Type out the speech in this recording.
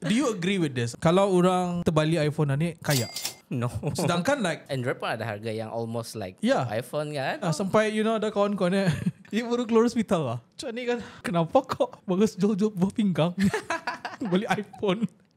Do you agree with this? Kalau orang terbalik iPhone ni kaya. No. Sedangkan like Android pun ada harga yang almost like yeah. iPhone kan. Uh, sampai you know ada kawan-kawan ni. Ini baru keluar hospital lah. Cuma ni kan kenapa kok bagus jual-jual buah pinggang. Beli iPhone.